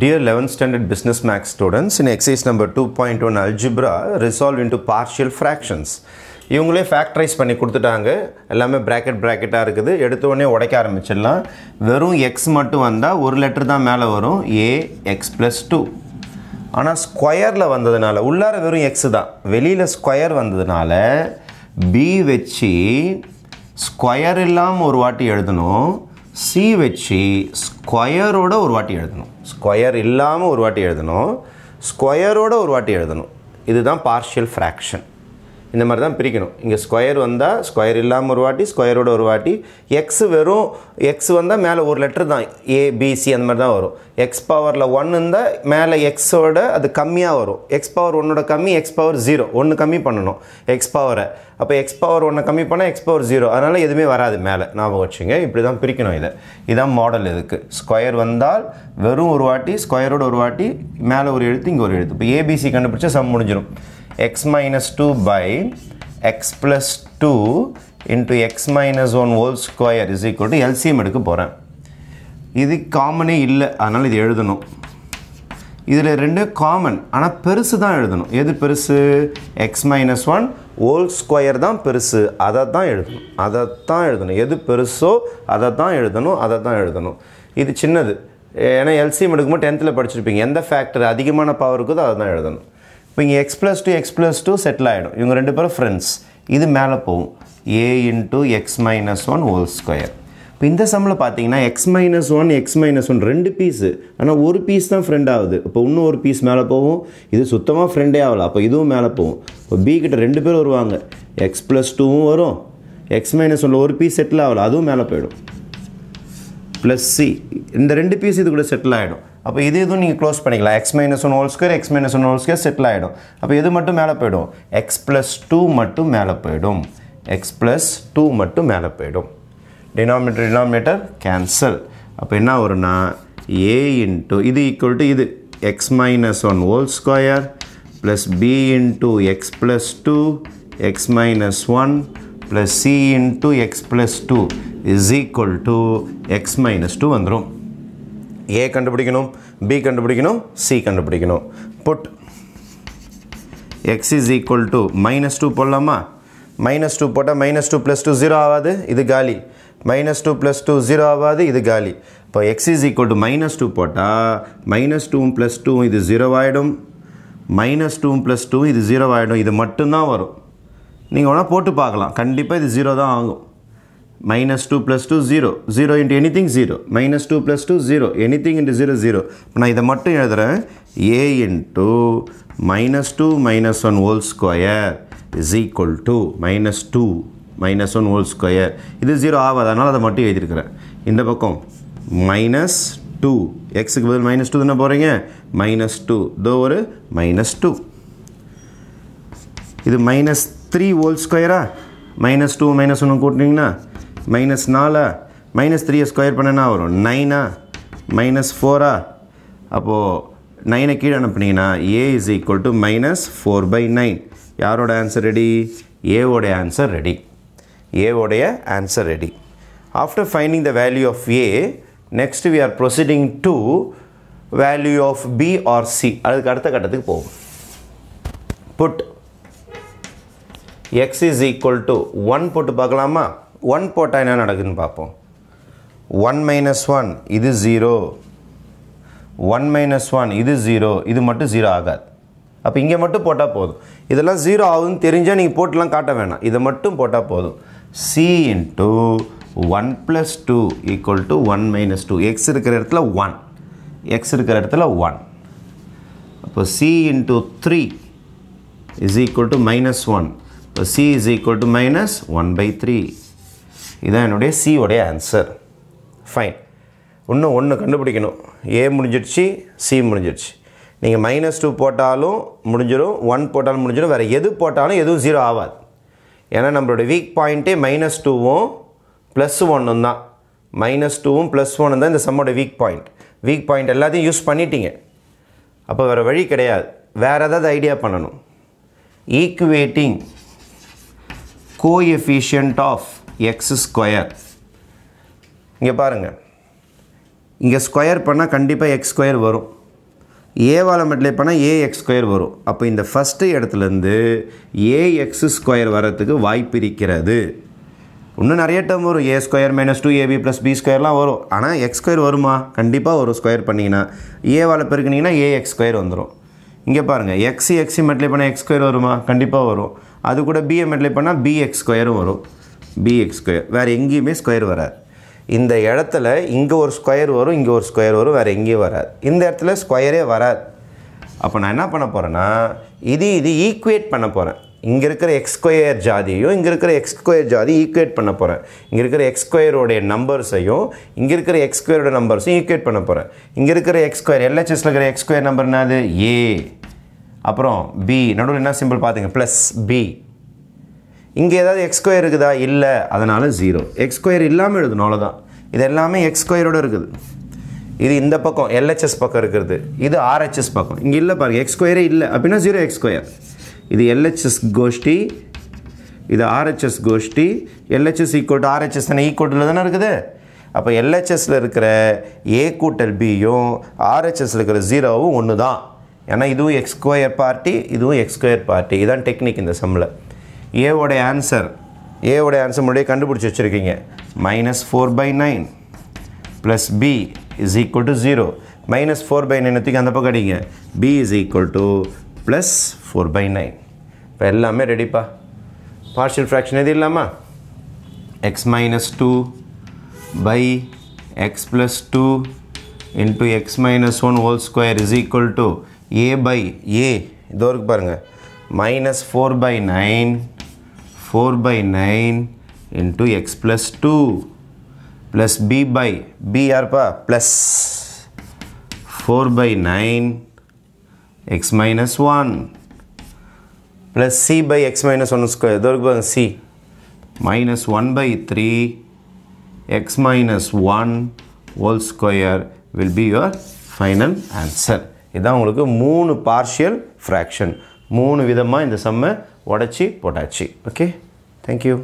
Dear 11th standard business max students, in exercise number 2.1 algebra, resolve into partial fractions. இவங்களே factorize பண்ணி கொடுத்துட்டாங்க எல்லாமே bracket ப்ராக்கெட்டாக இருக்குது எடுத்தோடனே உடைக்க ஆரம்பிச்சிடலாம் வெறும் எக்ஸ் மட்டும் வந்தால் ஒரு லெட்டர் தான் மேலே வரும் ஏ எக்ஸ் ப்ளஸ் டூ ஆனால் ஸ்கொயரில் வந்ததுனால உள்ளார வெறும் எக்ஸ் தான் வெளியில் ஸ்கொயர் வந்ததுனால பி வச்சு ஸ்கொயர் இல்லாமல் ஒரு வாட்டி எழுதணும் சி வச்சு ஸ்கொயரோட ஒரு வாட்டி எழுதணும் ஸ்கொயர் இல்லாமல் ஒரு வாட்டி எழுதணும் ஸ்கொயரோட ஒரு வாட்டி எழுதணும் இதுதான் பார்ஷியல் ஃப்ராக்ஷன் இந்த மாதிரி தான் பிரிக்கணும் இங்கே ஸ்கொயர் வந்தால் ஸ்கொயர் இல்லாமல் ஒரு வாட்டி ஸ்கொயரோட ஒரு வாட்டி எக்ஸ் வெறும் எக்ஸ் வந்தால் மேலே ஒரு லெட்டர் தான் ஏபிசி அந்த மாதிரி தான் வரும் எக்ஸ் பவரில் ஒன் இருந்தால் மேலே எக்ஸோட அது கம்மியாக வரும் எக்ஸ் பவர் ஒன்னோட கம்மி எக்ஸ் பவர் ஜீரோ ஒன்று கம்மி பண்ணணும் எக்ஸ் பவரை அப்போ எக்ஸ் பவர் ஒன்றை கம்மி பண்ணால் எக்ஸ் பவர் ஜீரோ அதனால் எதுவுமே வராது மேலே ஞாபகம் வச்சுங்க இப்படி தான் பிரிக்கணும் இதை இதான் மாடல் இதுக்கு ஸ்கொயர் வந்தால் வெறும் ஒரு வாட்டி ஸ்கொயரோட ஒரு வாட்டி மேலே ஒரு எழுத்து இங்கே ஒரு எழுத்து இப்போ ஏபிசி கண்டுபிடிச்சா சம் முடிஞ்சிடும் x minus 2 by x plus 2 into x minus 1 whole square is equal to LCM எடுக்க போகிறேன் இது காமனே இல்லை அதனால் இது எழுதணும் இதில் ரெண்டு காமன் ஆனால் பெருசு தான் எழுதணும் எது பெருசு x minus one whole square தான் பெருசு அதை தான் எழுதணும் அதை தான் எழுதணும் எது பெருசோ அதை தான் எழுதணும் அதை தான் எழுதணும் இது சின்னது ஏன்னா எல்சிஎம் எடுக்கும்போது டென்த்தில் படிச்சிருப்பீங்க எந்த ஃபேக்டர் அதிகமான பவர் இருக்குதோ அதை தான் எழுதணும் இப்போ இங்கே x plus two x plus two settle ஆகிடும் இவங்க ரெண்டு பேரும் ஃப்ரெண்ட்ஸ் இது மேலே போகும் A into x minus one whole square இப்போ இந்த சம்மில் பார்த்தீங்கன்னா x minus one x minus one ரெண்டு பீஸு ஆனால் ஒரு பீஸ் தான் ஃப்ரெண்ட் ஆகுது இப்போ இன்னும் ஒரு பீஸ் மேலே போகும் இது சுத்தமாக ஃப்ரெண்டே ஆகலை அப்போ இதுவும் மேலே போகும் இப்போ பி கிட்ட ரெண்டு பேர் வருவாங்க எக்ஸ் ப்ளஸ் டூவும் வரும் எக்ஸ் மைனஸ் ஒன்ல ஒரு பீஸ் செட்டில் ஆகலை அதுவும் மேலே போயிடும் ப்ளஸ் சி இந்த ரெண்டு பீஸ் இது கூட செட்டில் ஆகிடும் அப்போ இது இதுவும் நீங்கள் க்ளோஸ் பண்ணிக்கலாம் x minus one whole square x minus one whole square settle ஆகிடும் அப்போ எது மட்டும் மேலே போயிடும் எக்ஸ் ப்ளஸ் டூ மட்டும் மேலே போயிடும் எக்ஸ் ப்ளஸ் டூ மட்டும் மேலே போயிடும் டினாமினேட்டர் டினாமினேட்டர் கேன்சல் அப்போ என்ன வரும்னா ஏ இன்ட்டு இது ஈக்குவல் டு இது x minus one whole square plus B into x plus two x minus one plus C into x plus two is equal to x minus two வந்துடும் A கண்டுபிடிக்கணும் B கண்டுபிடிக்கணும் C கண்டுபிடிக்கணும் put x is equal to minus two போடலாமா minus two போட்டால் minus two plus two zero ஆகாது இது காலி minus two plus two zero ஆகாது இது காலி இப்போ x is equal to minus two போட்டால் மைனஸ் டூவும் ப்ளஸ் டூவும் இது ஜீரோ ஆகிடும் மைனஸ் டூவும் ப்ளஸ் டூவும் இது ஜீரோ ஆகிடும் இது மட்டும்தான் வரும் நீங்கள் வேணால் போட்டு பார்க்கலாம் கண்டிப்பாக இது ஜீரோ தான் ஆகும் minus 2 plus 2 0 0 into anything 0 minus 2 plus 2 0 anything into 0 0 நான் இதை மட்டும் எழுதுகிறேன் a into minus 2 minus 1 whole square is equal to minus 2 minus 1 whole square இது 0 ஆகாது அதனால் அதை மட்டும் எழுதியிருக்கிறேன் இந்த பக்கும் minus 2 x பதில் minus 2 தானே போருங்க minus 2 இதோ ஒரு மைனஸ் டூ இது minus 3 whole square minus 2 minus 1 கூட்டினீங்கன்னா மைனஸ் நாலா மைனஸ் த்ரீயை ஸ்கொயர் பண்ணனா வரும் நைனா மைனஸ் ஃபோரா அப்போது நைனை கீழே அனுப்புனீங்கன்னா A is equal to minus four by nine யாரோட ஆன்சர் ரெடி ஏவோடைய ஆன்சர் ரெடி ஏவோடைய answer ready after finding the value of A next we are proceeding to value of B or C அதுக்கு அடுத்த கட்டத்துக்கு போகும் put x is equal to one போட்டு பார்க்கலாமா one போட்டால் என்ன நடக்குதுன்னு பார்ப்போம் ஒன் மைனஸ் ஒன் இது ஜீரோ ஒன் மைனஸ் ஒன் இது ஜீரோ இது மட்டும் ஜீரோ ஆகாது அப்போ இங்கே மட்டும் போட்டால் போதும் இதெல்லாம் ஜீரோ ஆகுதுன்னு தெரிஞ்சால் நீங்கள் போட்டுலாம் காட்ட வேணாம் இதை மட்டும் போட்டால் போதும் C into one plus two equal to one minus two x இருக்கிற இடத்துல ஒன் எக்ஸ் இருக்கிற இடத்துல ஒன் அப்போ C into three is equal to minus one இப்போ C is equal to minus one by three இதுதான் என்னுடைய சியோடைய ஆன்சர் ஃபைன் இன்னும் ஒன்று கண்டுபிடிக்கணும் ஏ முடிஞ்சிடுச்சு சி முடிஞ்சிடுச்சு நீங்கள் மைனஸ் டூ போட்டாலும் முடிஞ்சிடும் ஒன் போட்டாலும் முடிஞ்சிடும் வேறு எது போட்டாலும் எதுவும் ஜீரோ ஆகாது ஏன்னா நம்மளோட வீக் பாயிண்ட்டே மைனஸ் டூவும் ப்ளஸ் ஒன்னும் தான் மைனஸ் டூவும் ப்ளஸ் ஒன்று தான் இந்த சம்மோட வீக் பாயிண்ட் வீக் பாயிண்ட் எல்லாத்தையும் யூஸ் பண்ணிட்டீங்க அப்போ வேறு வழி கிடையாது வேறு ஏதாவது ஐடியா பண்ணணும் equating coefficient of x square இங்கே பாருங்க இங்கே ஸ்கொயர் பண்ணால் கண்டிப்பாக x square வரும் a வாலமட்டிலே பண்ணால் ஏ எக்ஸ் வரும் அப்போ இந்த ஃபஸ்ட்டு எடத்திலந்து ஏ எக்ஸ் ஸ்கொயர் வரத்துக்கு வாய்ப்பிரிக்கிறது இருக்கிறது இன்னும் நிறைய வரும் A square minus two ab plus B ஸ்கொயர்லாம் வரும் ஆனால் x square வருமா கண்டிப்பாக ஒரு ஸ்கொயர் பண்ணிங்கன்னா a பெருக்குனிங்கன்னா ஏ எக்ஸ் வந்துடும் இங்கே பாருங்கள் எக்ஸ் எக்ஸி மெட்லை பண்ணால் எக்ஸ் ஸ்கொயர் வருமா கண்டிப்பாக வரும் அது கூட பிஏ மெட்லை பண்ணால் பி எக்ஸ் வரும் பிஎக்ஸ் ஸ்கொயர் வேறு எங்கேயுமே ஸ்கொயர் வராது இந்த இடத்துல இங்கே ஒரு ஸ்கொயர் வரும் இங்கே ஒரு ஸ்கொயர் வரும் வேறு எங்கேயும் வராது இந்த இடத்துல ஸ்கொயரே வராது அப்போ நான் என்ன பண்ண போகிறேன்னா இது இது ஈக்குவேட் பண்ண போகிறேன் இங்கே இருக்கிற எக்ஸ் ஸ்கொயர் ஜாதியையும் இங்கே இருக்கிற எக்ஸ் ஸ்கொயர் ஜாதி ஈக்குவேட் பண்ண போகிறேன் இங்கே இருக்கிற எக்ஸ் ஸ்கொயரோடைய நம்பர்ஸையும் இங்கே இருக்கிற எக்ஸ் ஸ்கொயரோட நம்பர்ஸையும் ஈக்குவேட் பண்ண போகிறேன் இங்கே இருக்கிற எக்ஸ் ஸ்கொயர் எல்ஹெச்எஸ்ல இருக்கிற எக்ஸ் ஸ்கொயர் நம்பர்னா அது ஏ அப்புறம் பி நடுவில் என்ன சிம்பிள் பார்த்துங்க ப்ளஸ் பி இங்கே ஏதாவது எக்ஸ் ஸ்கொயர் இருக்குதா இல்லை அதனால் ஜீரோ எக்ஸ் ஸ்கொயர் இல்லாமல் எழுதணும் அவ்வளோதான் இது எல்லாமே எக்ஸ் ஸ்கொயரோடு இருக்குது இது இந்த பக்கம் எல்ஹெச்எஸ் பக்கம் இருக்கிறது இது ஆர்ஹெச்எஸ் பக்கம் இங்கே இல்லை பாருங்கள் எக்ஸ் ஸ்கொயரே இல்லை அப்படின்னா ஜீரோ எக்ஸ் ஸ்கொயர் இது எல்ஹெச்எஸ் கோஷ்டி இது ஆர்ஹெச்எஸ் கோஷ்டி எல்ஹெச்எஸ் ஈக்குவல் டு ஆர்ஹெச்எஸ் தானே ஈக்குவல் தானே இருக்குது அப்போ எல்ஹெச்எஸில் இருக்கிற ஏ கூட்டல் பியும் ஆர்ஹெச்எஸில் இருக்கிற ஜீரோவும் ஒன்று தான் ஏன்னா இதுவும் எக்ஸ் ஸ்கொயர் பார்ட்டி இதுவும் எக்ஸ் ஸ்கொயர் பார்ட்டி இதுதான் டெக்னிக் இந்த சம்மில் ஏவோடைய ஆன்சர் ஏவோடைய ஆன்சர் முன்னாடியே கண்டுபிடிச்சி வச்சுருக்கீங்க minus four by nine plus B is equal to zero minus four by nine எடுத்துக்க அந்த பக்கம் அடிங்க B is equal to plus four by nine இப்போ எல்லாமே ரெடிப்பா பார்ஷியல் ஃப்ராக்ஷன் எது இல்லாமா x minus two by x plus two into x minus one whole square is equal to A by A இதோ இருக்கு பாருங்கள் minus four by nine 4 by 9 into x plus 2 plus b by b arpa plus 4 by 9 x minus 1 plus c by x minus 1 square எதோ c minus 1 by 3 x minus 1 whole square will be your final answer இதான் உங்களுக்கு மூணு partial fraction மூணு விதமாக இந்த சம்மை உடச்சி போட்டாச்சு okay thank you